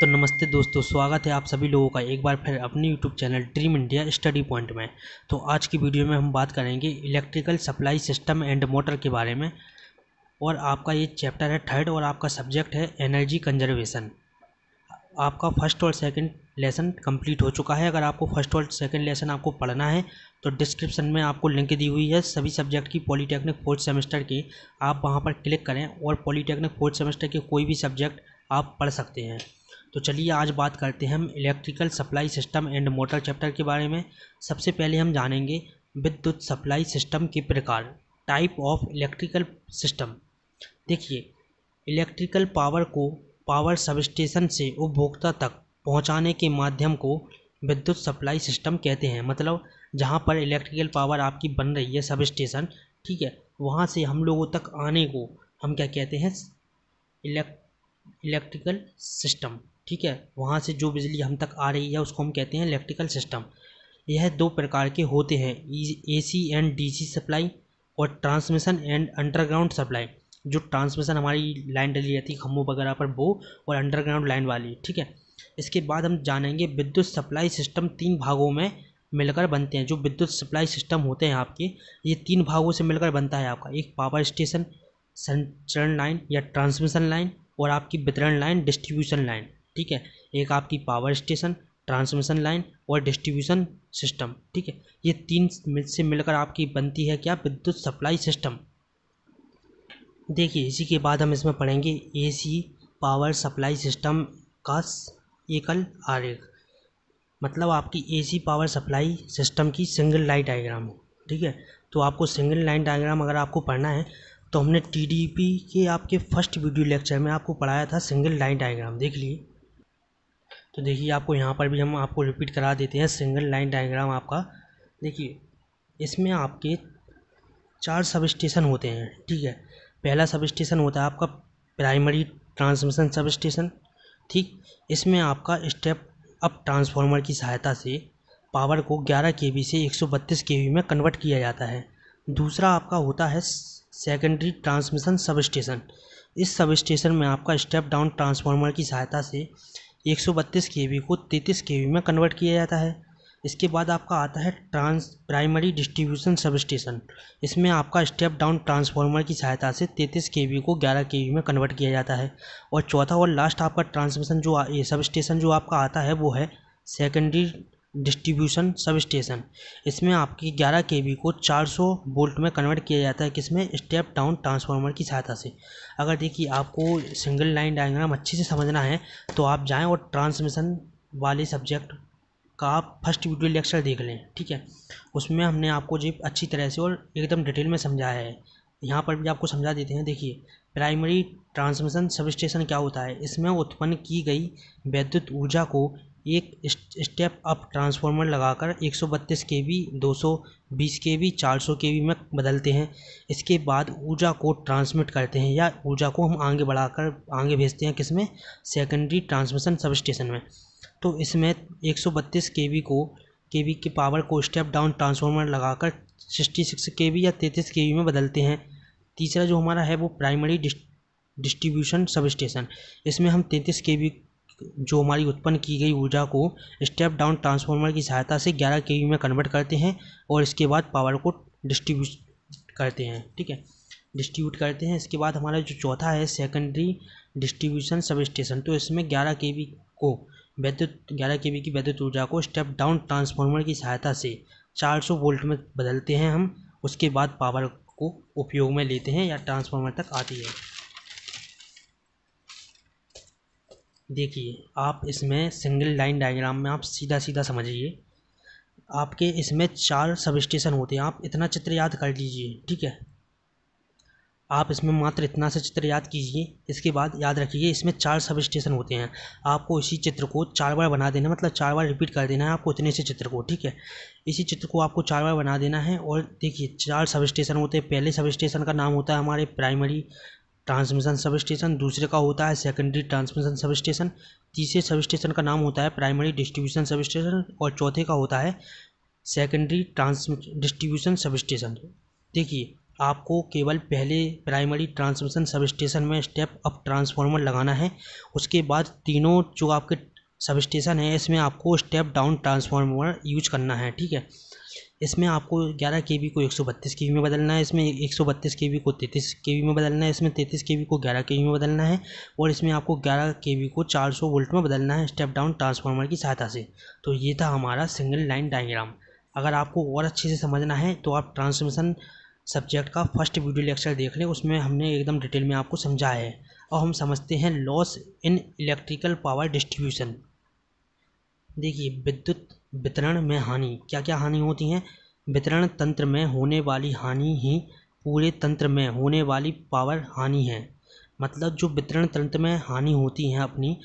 तो नमस्ते दोस्तों स्वागत है आप सभी लोगों का एक बार फिर अपने YouTube channel dream India study point में तो आज की वीडियो में हम बात करेंगे electrical supply system and motor के बारे में और आपका ये चैप्टर है थर्ड और आपका सब्जेक्ट है एनर्जी कंजर्वेशन आपका फर्स्ट और सेकंड लेसन कंप्लीट हो चुका है अगर आपको फर्स्ट और सेकंड लेसन आपको पढ़ना है तो डिस्क्रिप्शन में आपको लिंक दी हुई है सभी सब्जेक्ट की पॉलीटेक्निक फोर्थ सेमेस्टर की आप वहाँ पर क्लिक करें और पॉलीटेक्निक फोर्थ सेमेस्टर के कोई भी सब्जेक्ट आप पढ़ सकते हैं तो चलिए आज बात करते हैं हम electrical supply system and motor chapter के बारे में सबसे पहले हम जानेंगे विद्युत सप्लाई सिस्टम के प्रकार टाइप ऑफ इलेक्ट्रिकल सिस्टम देखिए इलेक्ट्रिकल पावर को पावर सबस्टेशन से उपभोक्ता तक पहुंचाने के माध्यम को विद्युत सप्लाई सिस्टम कहते हैं मतलब जहां पर इलेक्ट्रिकल पावर आपकी बन रही है सब स्टेशन ठीक है वहां से हम लोगों तक आने को हम क्या कहते हैं इलेक्ट्रिकल सिस्टम ठीक है वहाँ से जो बिजली हम तक आ रही है उसको हम कहते हैं इलेक्ट्रिकल सिस्टम यह दो प्रकार के होते हैं A C and D C supply और ट्रांसमिशन एंड अंडरग्राउंड सप्लाई जो ट्रांसमिशन हमारी लाइन डली रहती है खम्भों वगैरह पर वो और अंडरग्राउंड लाइन वाली ठीक है इसके बाद हम जानेंगे विद्युत सप्लाई सिस्टम तीन भागों में मिलकर बनते हैं जो विद्युत सप्लाई सिस्टम होते हैं आपके ये तीन भागों से मिलकर बनता है आपका एक पावर स्टेशन संचरण लाइन या ट्रांसमिशन लाइन और आपकी वितरण लाइन डिस्ट्रीब्यूशन लाइन ठीक है एक आपकी पावर स्टेशन ट्रांसमिशन लाइन और डिस्ट्रीब्यूशन सिस्टम ठीक है ये तीन से मिलकर आपकी बनती है क्या विद्युत सप्लाई सिस्टम देखिए इसी के बाद हम इसमें पढ़ेंगे एसी पावर सप्लाई सिस्टम का एकल आरेख मतलब आपकी एसी पावर सप्लाई सिस्टम की सिंगल लाइन डायग्राम हो ठीक है तो आपको सिंगल लाइन डायग्राम अगर आपको पढ़ना है तो हमने टीडीपी के आपके फर्स्ट वीडियो लेक्चर में आपको पढ़ाया था सिंगल लाइन डायग्राम देख लीजिए तो देखिए आपको यहाँ पर भी हम आपको रिपीट करा देते हैं सिंगल लाइन डायग्राम आपका देखिए इसमें आपके चार सब स्टेशन होते हैं ठीक है पहला सब स्टेशन होता है आपका प्राइमरी ट्रांसमिशन सब स्टेशन ठीक इसमें आपका स्टेप अप ट्रांसफार्मर की सहायता से पावर को 11 के से 132 के में कन्वर्ट किया जाता है दूसरा आपका होता है सेकेंडरी ट्रांसमिशन सब स्टेशन इस सब स्टेशन में आपका स्टेप डाउन ट्रांसफार्मर की सहायता से एक सौ बत्तीस के वी को तैंतीस के वी में कन्वर्ट किया जाता है इसके बाद आपका आता है trans primary distribution substation इसमें आपका स्टेप डाउन ट्रांसफार्मर की सहायता से तैंतीस के वी को ग्यारह के वी में कन्वर्ट किया जाता है और चौथा और लास्ट आपका ट्रांसमिशन जो सब स्टेशन जो आपका आता है वो है सेकेंडरी डिस्ट्रीब्यूशन सब स्टेशन इसमें आपकी 11 के को 400 वोल्ट में कन्वर्ट किया जाता है किसमें स्टेप डाउन ट्रांसफार्मर की सहायता से अगर देखिए आपको सिंगल लाइन डायग्राम अच्छे से समझना है तो आप जाएं और ट्रांसमिशन वाले सब्जेक्ट का आप फर्स्ट वीडियो लेक्चर देख लें ठीक है उसमें हमने आपको जी अच्छी तरह से और एकदम डिटेल में समझाया है यहाँ पर भी आपको समझा देते हैं देखिए प्राइमरी ट्रांसमिशन सब स्टेशन क्या होता है इसमें उत्पन्न की गई वैद्युत ऊर्जा को एक स्टेप अप ट्रांसफार्मर लगाकर एक सौ बत्तीस के वी दो सौ बीस के वी चार सौ के वी में बदलते हैं इसके बाद ऊर्जा को ट्रांसमिट करते हैं या ऊर्जा को हम आगे बढ़ाकर आगे भेजते हैं किसमें सेकेंडरी ट्रांसमिशन सब स्टेशन में तो इसमें एक सौ बत्तीस के वी को के वी के पावर को स्टेप डाउन ट्रांसफार्मर लगाकर सिक्सटी सिक्स के वी या तैंतीस के वी में बदलते हैं तीसरा जो हमारा है वो प्राइमरी डिस्ट्रीब्यूशन सब स्टेशन इसमें हम तैंतीस के वी जो हमारी उत्पन्न की गई ऊर्जा को स्टेप डाउन ट्रांसफार्मर की सहायता से 11 के में कन्वर्ट करते हैं और इसके बाद पावर को डिस्ट्रीब्यूट करते हैं ठीक है डिस्ट्रीब्यूट करते हैं इसके बाद हमारा जो चौथा है सेकेंडरी डिस्ट्रीब्यूशन सब स्टेशन तो इसमें ग्यारह के को वैद्युत ग्यारह के की वैद्युत ऊर्जा को स्टेप डाउन ट्रांसफार्मर की सहायता से चार वोल्ट में बदलते हैं हम उसके बाद पावर को उपयोग में लेते हैं या ट्रांसफार्मर तक आती है देखिए आप इसमें सिंगल लाइन डायग्राम में आप सीधा सीधा समझिए आपके इसमें चार सब स्टेशन होते हैं आप इतना चित्र याद कर लीजिए ठीक है आप इसमें मात्र इतना सा चित्र याद कीजिए इसके बाद याद रखिए इसमें चार सब स्टेशन होते हैं आपको इसी चित्र को चार बार बना देना मतलब चार बार रिपीट कर देना है आपको इतने से चित्र को ठीक है इसी चित्र को आपको चार बार बना देना है और देखिए चार सब स्टेशन होते हैं पहले सब स्टेशन का नाम होता है हमारे प्राइमरी ट्रांसमिशन सब स्टेशन दूसरे का होता है सेकेंडरी ट्रांसमिशन सब स्टेशन तीसरे सब स्टेशन का नाम होता है प्राइमरी डिस्ट्रीब्यूशन सब स्टेशन और चौथे का होता है secondary trans distribution substation देखिए आपको केवल पहले प्राइमरी ट्रांसमिशन सब स्टेशन में स्टेप अप ट्रांसफार्मर लगाना है उसके बाद तीनों जो आपके सब स्टेशन है इसमें आपको स्टेप डाउन ट्रांसफार्मर यूज करना है ठीक है इसमें आपको ग्यारह के बी को एक सौ बत्तीस के वी में बदलना है इसमें एक सौ बत्तीस के बी को तैंतीस के वी में बदलना है इसमें तैंतीस के बी को ग्यारह के वी में बदलना है और इसमें आपको ग्यारह के बी को चार सौ वोल्ट में बदलना है स्टेप डाउन ट्रांसफार्मर की सहायता से तो ये था हमारा सिंगल लाइन डायग्राम अगर आपको और अच्छे से समझना है तो आप ट्रांसमिशन सब्जेक्ट का फर्स्ट वीडियो लेक्चर देख लें उसमें हमने एकदम डिटेल में आपको समझाया है और हम समझते हैं loss in electrical power distribution देखिए विद्युत वितरण में हानि क्या क्या हानि होती हैं वितरण तंत्र में होने वाली हानि ही पूरे तंत्र में होने वाली पावर हानि है मतलब जो वितरण तंत्र में हानि होती है अपनी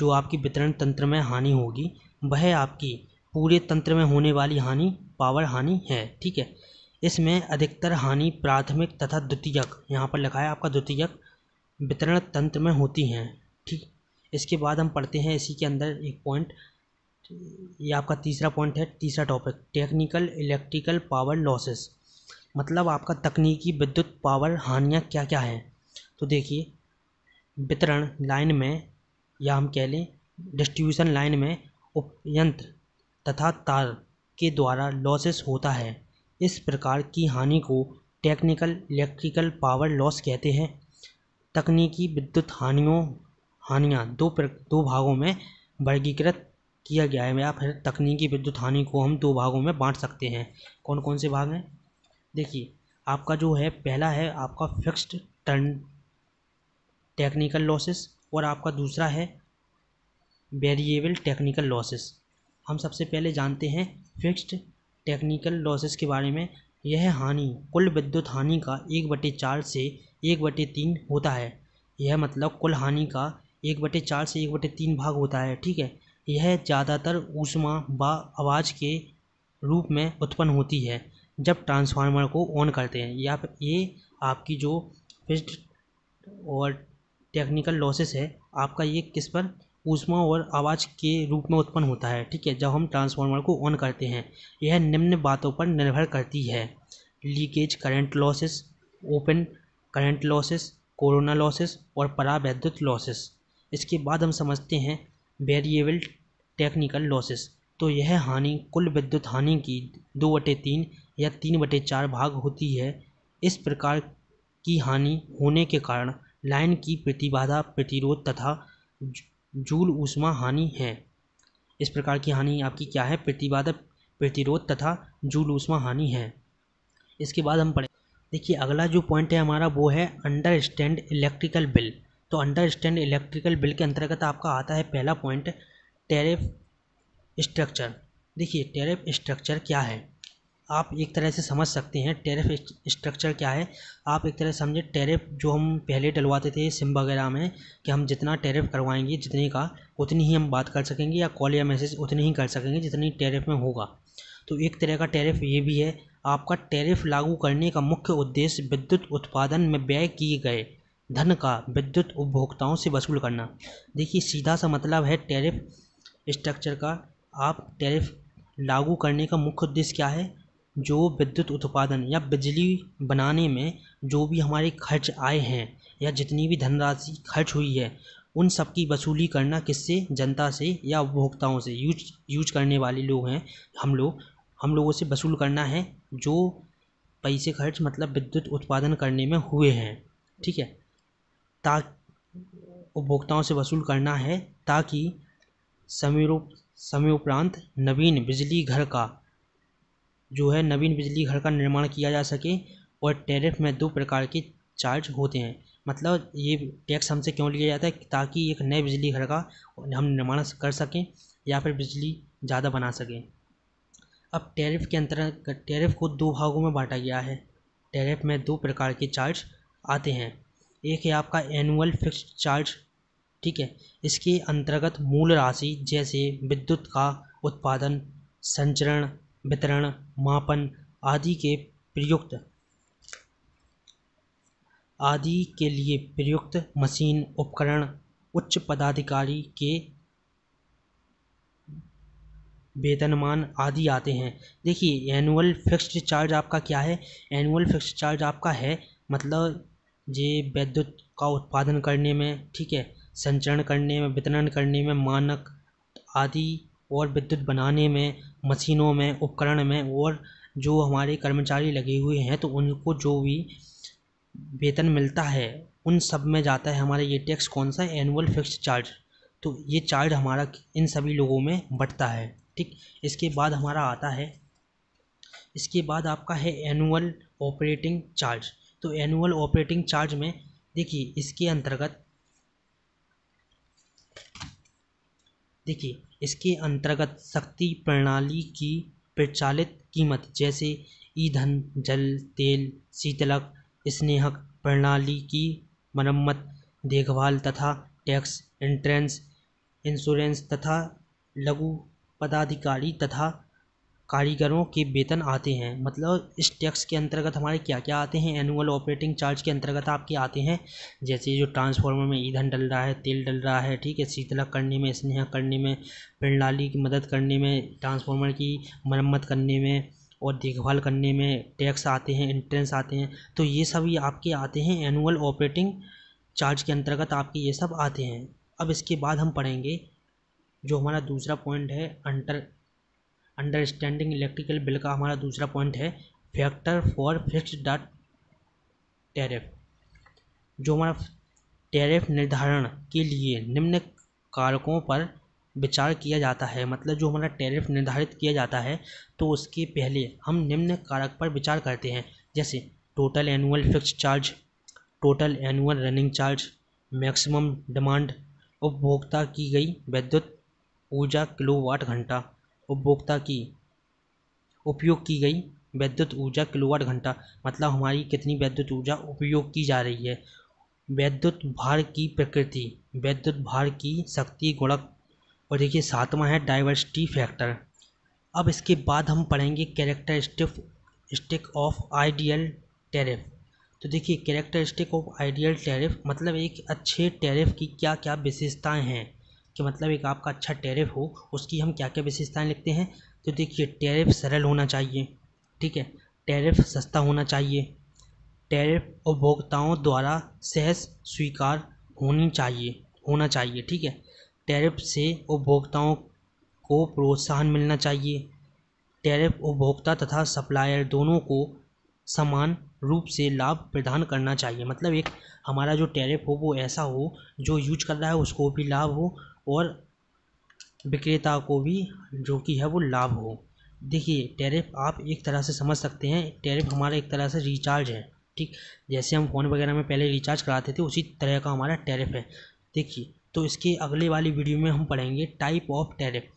जो आपकी वितरण तंत्र में हानि होगी वह आपकी पूरे तंत्र में होने वाली हानि पावर हानि है ठीक है इसमें अधिकतर हानि प्राथमिक तथा द्वितीयक यहाँ पर लिखा है आपका द्वितीयक वितरण तंत्र में होती हैं ठीक इसके बाद हम पढ़ते हैं इसी के अंदर एक पॉइंट ये आपका तीसरा पॉइंट है तीसरा topic technical electrical power losses मतलब आपका तकनीकी विद्युत पावर हानियाँ क्या क्या हैं तो देखिए वितरण लाइन में या हम कह लें डिस्ट्रीब्यूशन लाइन में उपयंत्र तथा तार के द्वारा लॉसेस होता है इस प्रकार की हानि को टेक्निकल इलेक्ट्रिकल पावर लॉस कहते हैं तकनीकी विद्युत हानियों हानियाँ दो प्र, दो भागों में वर्गीकृत किया गया है आप तकनीकी विद्युत हानि को हम दो भागों में बाँट सकते हैं कौन कौन से भाग हैं देखिए आपका जो है पहला है आपका फिक्स्ड टर्न टेक्निकल लॉसेस और आपका दूसरा है वेरिएबल टेक्निकल लॉसेस हम सबसे पहले जानते हैं फिक्स्ड टेक्निकल लॉसेस के बारे में यह हानि कुल विद्युत हानि का एक बटे चार से एक बटे तीन होता है यह मतलब कुल हानि का एक बटे चार से एक बटे तीन भाग होता है ठीक है यह ज़्यादातर ऊष्मा व आवाज़ के रूप में उत्पन्न होती है जब ट्रांसफार्मर को ऑन करते हैं या ये आपकी जो फिस्ट और टेक्निकल लॉसेस है आपका ये किस पर ऊष्मा और आवाज़ के रूप में उत्पन्न होता है ठीक है जब हम ट्रांसफार्मर को ऑन करते हैं यह निम्न बातों पर निर्भर करती है leakage current losses open current losses corona losses और परावैद्युत लॉसेस इसके बाद हम समझते हैं वेरिएबल टेक्निकल लॉसेस तो यह हानि कुल विद्युत हानि की दो बटे तीन या तीन बटे चार भाग होती है इस प्रकार की हानि होने के कारण लाइन की प्रतिबाधा प्रतिरोध तथा जूल ऊष्मा हानि है इस प्रकार की हानि आपकी क्या है प्रतिबाधा प्रतिरोध तथा जूल ऊष्मा हानि है इसके बाद हम पढ़े देखिए अगला जो पॉइंट है हमारा वो है अंडरस्टैंड इलेक्ट्रिकल बिल तो अंडरस्टैंड इलेक्ट्रिकल बिल के अंतर्गत आपका आता है पहला पॉइंट टेरिफ स्ट्रक्चर देखिए टेरिफ स्ट्रक्चर क्या है आप एक तरह से समझ सकते हैं टेरिफ स्ट्रक्चर क्या है आप एक तरह समझे टेरिफ जो हम पहले डलवाते थे सिम वगैरह में कि हम जितना टेरिफ करवाएंगे जितने का उतनी ही हम बात कर सकेंगे या कॉल या मैसेज उतनी ही कर सकेंगे जितनी टेरिफ में होगा तो एक तरह का टेरिफ ये भी है आपका टेरिफ़ लागू करने का मुख्य उद्देश्य विद्युत उत्पादन में व्यय किए गए धन का विद्युत उपभोक्ताओं से वसूल करना देखिए सीधा सा मतलब है टैरिफ स्ट्रक्चर का आप टैरिफ लागू करने का मुख्य उद्देश्य क्या है जो विद्युत उत्पादन या बिजली बनाने में जो भी हमारे खर्च आए हैं या जितनी भी धनराशि खर्च हुई है उन सब की वसूली करना किससे जनता से या उपभोक्ताओं से यूज यूज करने वाले लोग हैं हम लोग हम लोगों से वसूल करना है जो पैसे खर्च मतलब विद्युत उत्पादन करने में हुए हैं ठीक है ताकि उपभोक्ताओं से वसूल करना है ताकि समय समयोपरांत नवीन बिजली घर का जो है नवीन बिजली घर का निर्माण किया जा सके और टैरिफ में दो प्रकार के चार्ज होते हैं मतलब ये टैक्स हमसे क्यों लिया जाता है ताकि एक नए बिजली घर का हम निर्माण कर सकें या फिर बिजली ज़्यादा बना सकें अब टैरिफ के अंतर्गत टैरिफ को दो भागों में बांटा गया है टैरिफ में दो प्रकार के चार्ज आते हैं एक है आपका एनुअल फिक्स्ड चार्ज ठीक है इसके अंतर्गत मूल राशि जैसे विद्युत का उत्पादन संचरण वितरण मापन आदि के प्रयुक्त आदि के लिए प्रयुक्त मशीन उपकरण उच्च पदाधिकारी के वेतनमान आदि आते हैं देखिए एनुअल फिक्स्ड चार्ज आपका क्या है एनुअल फिक्स्ड चार्ज आपका है मतलब ये विद्युत का उत्पादन करने में ठीक है संचरण करने में वितरण करने में मानक आदि और विद्युत बनाने में मशीनों में उपकरण में और जो हमारे कर्मचारी लगे हुए हैं तो उनको जो भी वेतन मिलता है उन सब में जाता है हमारा ये टैक्स कौन सा एनुअल फिक्स चार्ज तो ये चार्ज हमारा इन सभी लोगों में बढ़ता है ठीक इसके बाद हमारा आता है इसके बाद आपका है एनुअल ऑपरेटिंग चार्ज तो एनुअल ऑपरेटिंग चार्ज में देखिए इसके अंतर्गत देखिए इसके अंतर्गत शक्ति प्रणाली की प्रचालित कीमत जैसे ईंधन जल तेल शीतलक स्नेहक प्रणाली की मरम्मत देखभाल तथा टैक्स एंट्रेंस इंश्योरेंस तथा लघु पदाधिकारी तथा कारीगरों के वेतन आते हैं मतलब इस टैक्स के अंतर्गत हमारे क्या क्या आते हैं एनुअल ऑपरेटिंग चार्ज के अंतर्गत आपके आते हैं जैसे जो ट्रांसफार्मर में ईंधन डल रहा है तेल डल रहा है ठीक है शीतला करने में स्नेहा करने में प्रणाली की मदद करने में ट्रांसफार्मर की मरम्मत करने में और देखभाल करने में टैक्स आते हैं इंट्रेंस आते हैं तो ये सब ये आपके आते हैं एनुअल ऑपरेटिंग चार्ज के अंतर्गत आपके ये सब आते हैं अब इसके बाद हम पढ़ेंगे जो हमारा दूसरा पॉइंट है अंटर अंडरस्टैंडिंग इलेक्ट्रिकल बिल का हमारा दूसरा पॉइंट है फैक्टर फॉर फिक्स डाट टैरिफ जो हमारा टैरिफ निर्धारण के लिए निम्न कारकों पर विचार किया जाता है मतलब जो हमारा टैरिफ निर्धारित किया जाता है तो उसके पहले हम निम्न कारक पर विचार करते हैं जैसे total annual fix charge total annual running charge maximum demand उपभोक्ता की गई विद्युत ऊर्जा किलोवाट घंटा उपभोक्ता की उपयोग की गई वैद्युत ऊर्जा किलोवाट घंटा मतलब हमारी कितनी वैद्युत ऊर्जा उपयोग की जा रही है वैद्युत भार की प्रकृति वैद्युत भार की शक्ति गुणक और देखिए सातवां है डाइवर्सिटी फैक्टर अब इसके बाद हम पढ़ेंगे characteristic stick of ideal tariff तो देखिए कैरेक्टरिस्टिक ऑफ आइडियल टैरिफ मतलब एक अच्छे टैरिफ की क्या क्या विशेषताएं हैं कि मतलब एक आपका अच्छा टैरिफ हो उसकी हम क्या क्या विशेषताएँ लिखते हैं तो देखिए टैरिफ सरल होना चाहिए ठीक है टैरिफ सस्ता होना चाहिए टैरिफ उपभोक्ताओं द्वारा सहज स्वीकार होनी चाहिए होना चाहिए ठीक है टैरिफ से उपभोक्ताओं को प्रोत्साहन मिलना चाहिए टैरिफ उपभोक्ता तथा सप्लायर दोनों को समान रूप से लाभ प्रदान करना चाहिए मतलब एक हमारा जो टैरिफ हो वो ऐसा हो जो यूज कर रहा है उसको भी लाभ हो और विक्रेता को भी जो कि है वो लाभ हो देखिए टैरिफ आप एक तरह से समझ सकते हैं टैरिफ हमारा एक तरह से रिचार्ज है ठीक जैसे हम फ़ोन वगैरह में पहले रिचार्ज कराते थे उसी तरह का हमारा टैरिफ है देखिए तो इसके अगले वाली वीडियो में हम पढ़ेंगे टाइप ऑफ टैरिफ